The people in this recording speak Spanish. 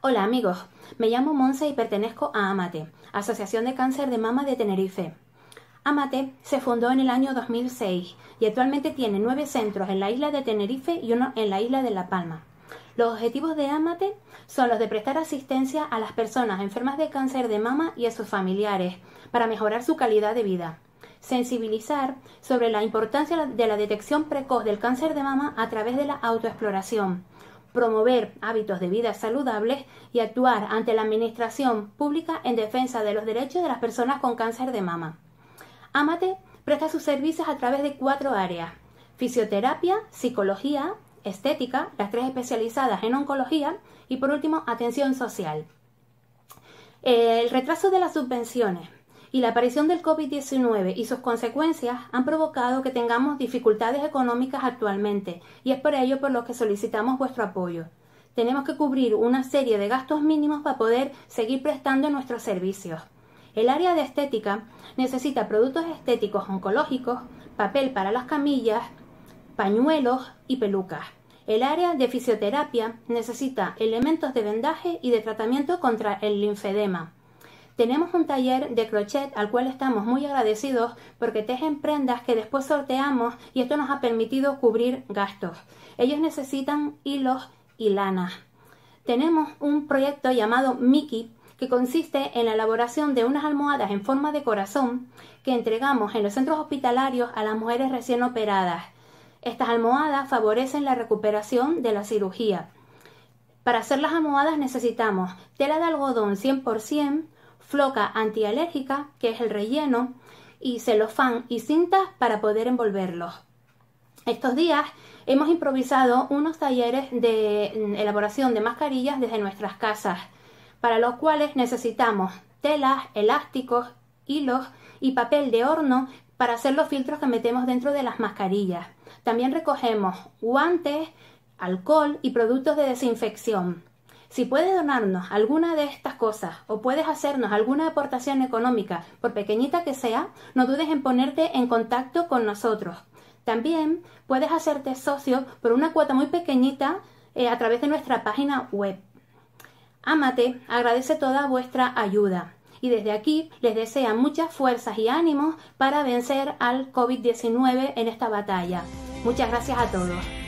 Hola amigos, me llamo Monse y pertenezco a AMATE, Asociación de Cáncer de Mama de Tenerife. AMATE se fundó en el año 2006 y actualmente tiene nueve centros en la isla de Tenerife y uno en la isla de La Palma. Los objetivos de AMATE son los de prestar asistencia a las personas enfermas de cáncer de mama y a sus familiares para mejorar su calidad de vida sensibilizar sobre la importancia de la detección precoz del cáncer de mama a través de la autoexploración, promover hábitos de vida saludables y actuar ante la Administración Pública en defensa de los derechos de las personas con cáncer de mama. Amate presta sus servicios a través de cuatro áreas, fisioterapia, psicología, estética, las tres especializadas en oncología y por último atención social. El retraso de las subvenciones y la aparición del COVID-19 y sus consecuencias han provocado que tengamos dificultades económicas actualmente y es por ello por lo que solicitamos vuestro apoyo. Tenemos que cubrir una serie de gastos mínimos para poder seguir prestando nuestros servicios. El área de estética necesita productos estéticos oncológicos, papel para las camillas, pañuelos y pelucas. El área de fisioterapia necesita elementos de vendaje y de tratamiento contra el linfedema. Tenemos un taller de crochet al cual estamos muy agradecidos porque tejen prendas que después sorteamos y esto nos ha permitido cubrir gastos. Ellos necesitan hilos y lanas. Tenemos un proyecto llamado Mickey que consiste en la elaboración de unas almohadas en forma de corazón que entregamos en los centros hospitalarios a las mujeres recién operadas. Estas almohadas favorecen la recuperación de la cirugía. Para hacer las almohadas necesitamos tela de algodón 100%, floca antialérgica, que es el relleno, y celofán y cintas para poder envolverlos. Estos días hemos improvisado unos talleres de mm, elaboración de mascarillas desde nuestras casas, para los cuales necesitamos telas, elásticos, hilos y papel de horno para hacer los filtros que metemos dentro de las mascarillas. También recogemos guantes, alcohol y productos de desinfección. Si puedes donarnos alguna de estas cosas o puedes hacernos alguna aportación económica, por pequeñita que sea, no dudes en ponerte en contacto con nosotros. También puedes hacerte socio por una cuota muy pequeñita eh, a través de nuestra página web. Amate agradece toda vuestra ayuda y desde aquí les desea muchas fuerzas y ánimos para vencer al COVID-19 en esta batalla. Muchas gracias a todos.